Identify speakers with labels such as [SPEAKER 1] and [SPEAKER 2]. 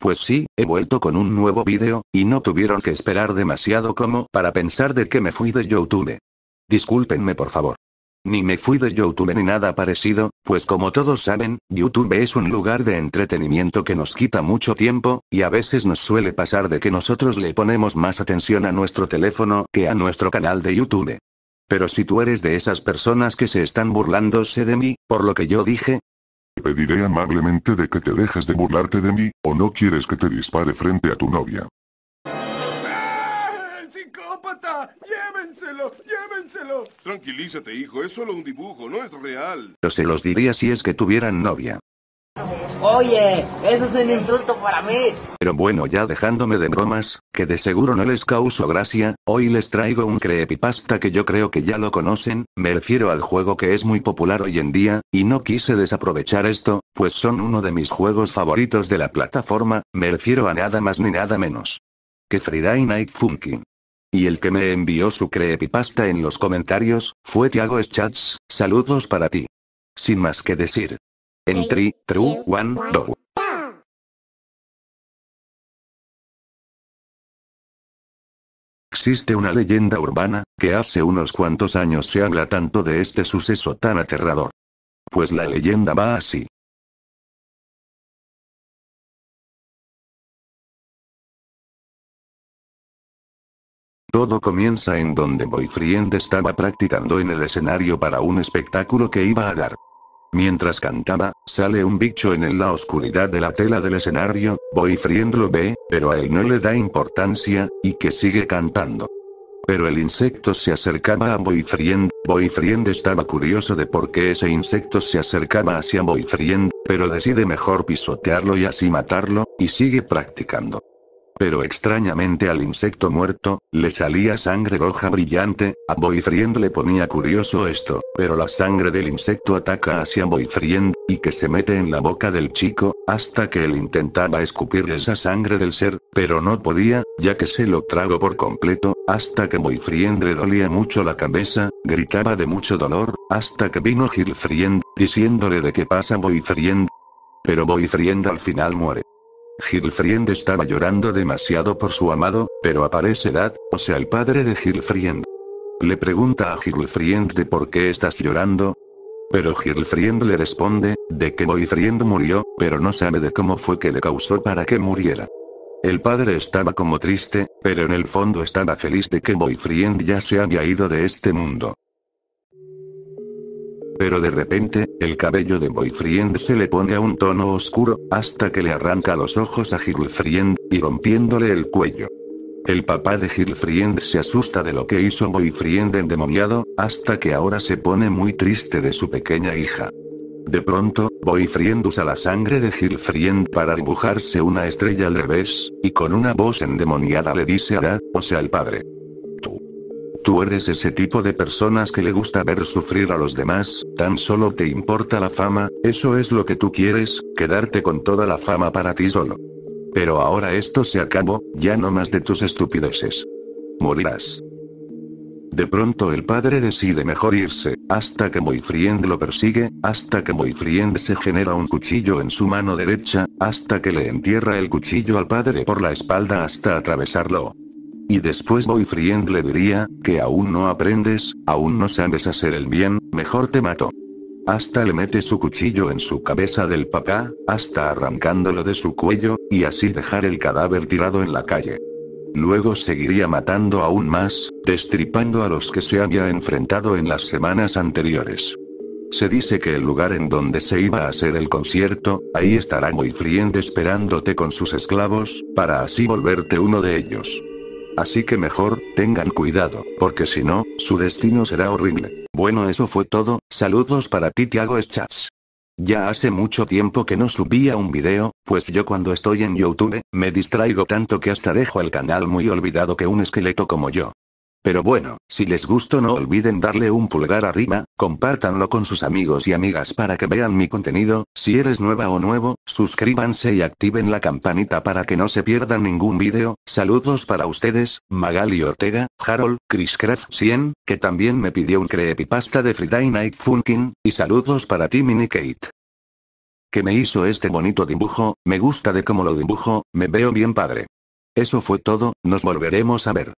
[SPEAKER 1] Pues sí, he vuelto con un nuevo vídeo, y no tuvieron que esperar demasiado como para pensar de que me fui de Youtube. Discúlpenme por favor. Ni me fui de Youtube ni nada parecido, pues como todos saben, Youtube es un lugar de entretenimiento que nos quita mucho tiempo, y a veces nos suele pasar de que nosotros le ponemos más atención a nuestro teléfono que a nuestro canal de Youtube. Pero si tú eres de esas personas que se están burlándose de mí, por lo que yo dije, Pediré amablemente de que te dejes de burlarte de mí, o no quieres que te dispare frente a tu novia. ¡Eh, psicópata! ¡Llévenselo! ¡Llévenselo! Tranquilízate, hijo, es solo un dibujo, no es real. Yo se los diría si es que tuvieran novia. Oye, eso es un insulto para mí. Pero bueno, ya dejándome de bromas, que de seguro no les causo gracia, hoy les traigo un creepypasta que yo creo que ya lo conocen, me refiero al juego que es muy popular hoy en día, y no quise desaprovechar esto, pues son uno de mis juegos favoritos de la plataforma, me refiero a nada más ni nada menos. Que Friday Night Funkin'. Y el que me envió su creepypasta en los comentarios, fue Tiago Schatz saludos para ti. Sin más que decir, en 3, Existe una leyenda urbana, que hace unos cuantos años se habla tanto de este suceso tan aterrador. Pues la leyenda va así. Todo comienza en donde Boyfriend estaba practicando en el escenario para un espectáculo que iba a dar. Mientras cantaba, sale un bicho en la oscuridad de la tela del escenario, Boyfriend lo ve, pero a él no le da importancia, y que sigue cantando. Pero el insecto se acercaba a Boyfriend, Boyfriend estaba curioso de por qué ese insecto se acercaba hacia Boyfriend, pero decide mejor pisotearlo y así matarlo, y sigue practicando pero extrañamente al insecto muerto, le salía sangre roja brillante, a Boyfriend le ponía curioso esto, pero la sangre del insecto ataca hacia Boyfriend, y que se mete en la boca del chico, hasta que él intentaba escupir esa sangre del ser, pero no podía, ya que se lo trago por completo, hasta que Boyfriend le dolía mucho la cabeza, gritaba de mucho dolor, hasta que vino gilfriend, diciéndole de qué pasa Boyfriend. Pero Boyfriend al final muere. Gilfriend estaba llorando demasiado por su amado, pero aparece Dad, o sea el padre de Gilfriend. Le pregunta a Gilfriend de por qué estás llorando. Pero Gilfriend le responde, de que Boyfriend murió, pero no sabe de cómo fue que le causó para que muriera. El padre estaba como triste, pero en el fondo estaba feliz de que Boyfriend ya se había ido de este mundo. Pero de repente, el cabello de Boyfriend se le pone a un tono oscuro, hasta que le arranca los ojos a Girlfriend, y rompiéndole el cuello. El papá de Girlfriend se asusta de lo que hizo Boyfriend endemoniado, hasta que ahora se pone muy triste de su pequeña hija. De pronto, Boyfriend usa la sangre de Girlfriend para dibujarse una estrella al revés, y con una voz endemoniada le dice a Da, o sea al padre, Tú eres ese tipo de personas que le gusta ver sufrir a los demás, tan solo te importa la fama, eso es lo que tú quieres, quedarte con toda la fama para ti solo. Pero ahora esto se acabó, ya no más de tus estupideces. Morirás. De pronto el padre decide mejor irse, hasta que Muyfriend lo persigue, hasta que Muyfriend se genera un cuchillo en su mano derecha, hasta que le entierra el cuchillo al padre por la espalda hasta atravesarlo. Y después Boyfriend le diría, que aún no aprendes, aún no sabes hacer el bien, mejor te mato. Hasta le mete su cuchillo en su cabeza del papá, hasta arrancándolo de su cuello, y así dejar el cadáver tirado en la calle. Luego seguiría matando aún más, destripando a los que se había enfrentado en las semanas anteriores. Se dice que el lugar en donde se iba a hacer el concierto, ahí estará muy esperándote con sus esclavos, para así volverte uno de ellos. Así que mejor, tengan cuidado, porque si no, su destino será horrible. Bueno eso fue todo, saludos para ti Tiago Schatz. Ya hace mucho tiempo que no subía un video, pues yo cuando estoy en YouTube, me distraigo tanto que hasta dejo el canal muy olvidado que un esqueleto como yo. Pero bueno, si les gustó no olviden darle un pulgar arriba, compártanlo con sus amigos y amigas para que vean mi contenido, si eres nueva o nuevo, suscríbanse y activen la campanita para que no se pierdan ningún vídeo, saludos para ustedes, Magali Ortega, Harold, Chriscraft 100, que también me pidió un creepypasta de Friday Night Funkin', y saludos para ti Mini Kate. Que me hizo este bonito dibujo, me gusta de cómo lo dibujo, me veo bien padre. Eso fue todo, nos volveremos a ver.